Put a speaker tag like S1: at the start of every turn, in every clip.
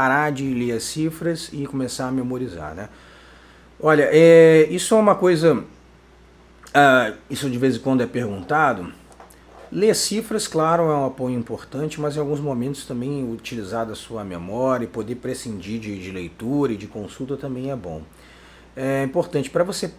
S1: parar de ler as cifras e começar a memorizar, né? Olha, é, isso é uma coisa, uh, isso de vez em quando é perguntado. Ler cifras, claro, é um apoio importante, mas em alguns momentos também utilizar da sua memória e poder prescindir de, de leitura e de consulta também é bom. É importante para você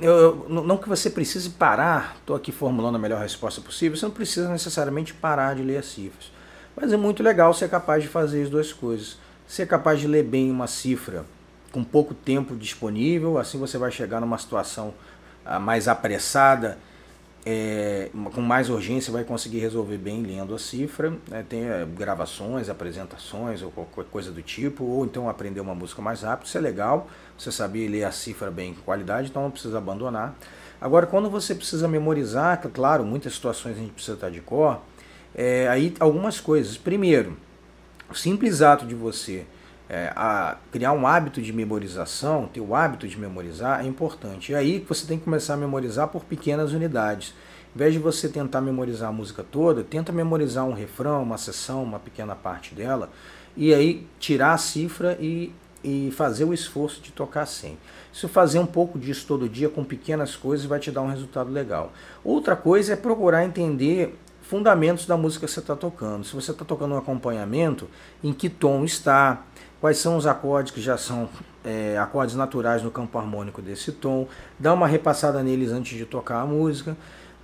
S1: eu, não que você precise parar, estou aqui formulando a melhor resposta possível, você não precisa necessariamente parar de ler as cifras. Mas é muito legal ser é capaz de fazer as duas coisas ser capaz de ler bem uma cifra com pouco tempo disponível, assim você vai chegar numa situação ah, mais apressada, é, com mais urgência, vai conseguir resolver bem lendo a cifra. Né? Tem eh, gravações, apresentações ou qualquer coisa do tipo, ou então aprender uma música mais rápido, isso é legal, você saber ler a cifra bem com qualidade, então não precisa abandonar. Agora, quando você precisa memorizar, é claro, muitas situações a gente precisa estar de cor, é, aí algumas coisas. Primeiro, o simples ato de você é, criar um hábito de memorização, ter o hábito de memorizar, é importante. E aí você tem que começar a memorizar por pequenas unidades. Em vez de você tentar memorizar a música toda, tenta memorizar um refrão, uma sessão, uma pequena parte dela, e aí tirar a cifra e, e fazer o esforço de tocar sem. Se fazer um pouco disso todo dia com pequenas coisas vai te dar um resultado legal. Outra coisa é procurar entender fundamentos da música que você está tocando. Se você está tocando um acompanhamento, em que tom está, quais são os acordes que já são é, acordes naturais no campo harmônico desse tom, dá uma repassada neles antes de tocar a música.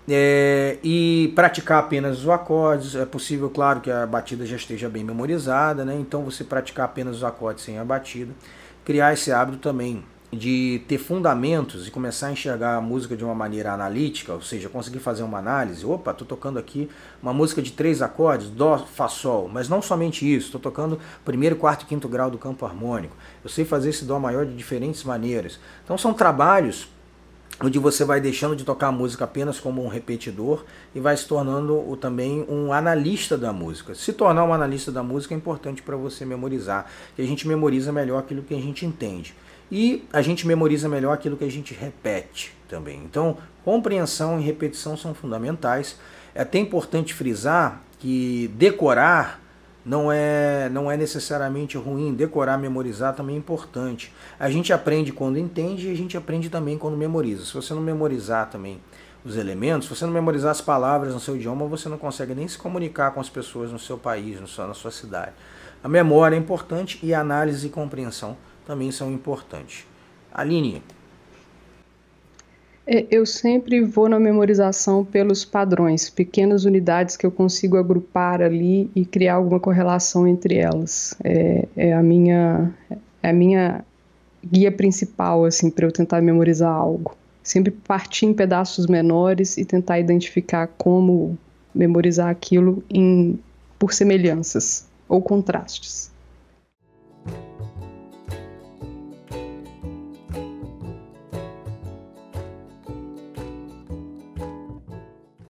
S1: É, e praticar apenas os acordes. É possível, claro, que a batida já esteja bem memorizada, né? então você praticar apenas os acordes sem a batida. Criar esse hábito também de ter fundamentos e começar a enxergar a música de uma maneira analítica, ou seja, conseguir fazer uma análise. Opa, estou tocando aqui uma música de três acordes, dó, fá, sol, mas não somente isso, estou tocando primeiro, quarto e quinto grau do campo harmônico. Eu sei fazer esse dó maior de diferentes maneiras. Então são trabalhos onde você vai deixando de tocar a música apenas como um repetidor e vai se tornando também um analista da música. Se tornar um analista da música é importante para você memorizar, que a gente memoriza melhor aquilo que a gente entende. E a gente memoriza melhor aquilo que a gente repete também. Então, compreensão e repetição são fundamentais. É até importante frisar que decorar não é, não é necessariamente ruim, decorar, memorizar também é importante. A gente aprende quando entende e a gente aprende também quando memoriza. Se você não memorizar também os elementos, se você não memorizar as palavras no seu idioma, você não consegue nem se comunicar com as pessoas no seu país, no seu, na sua cidade. A memória é importante e a análise e compreensão também são importantes. Aline.
S2: É, eu sempre vou na memorização pelos padrões, pequenas unidades que eu consigo agrupar ali e criar alguma correlação entre elas. É, é a minha é a minha guia principal assim para eu tentar memorizar algo. Sempre partir em pedaços menores e tentar identificar como memorizar aquilo em por semelhanças ou contrastes.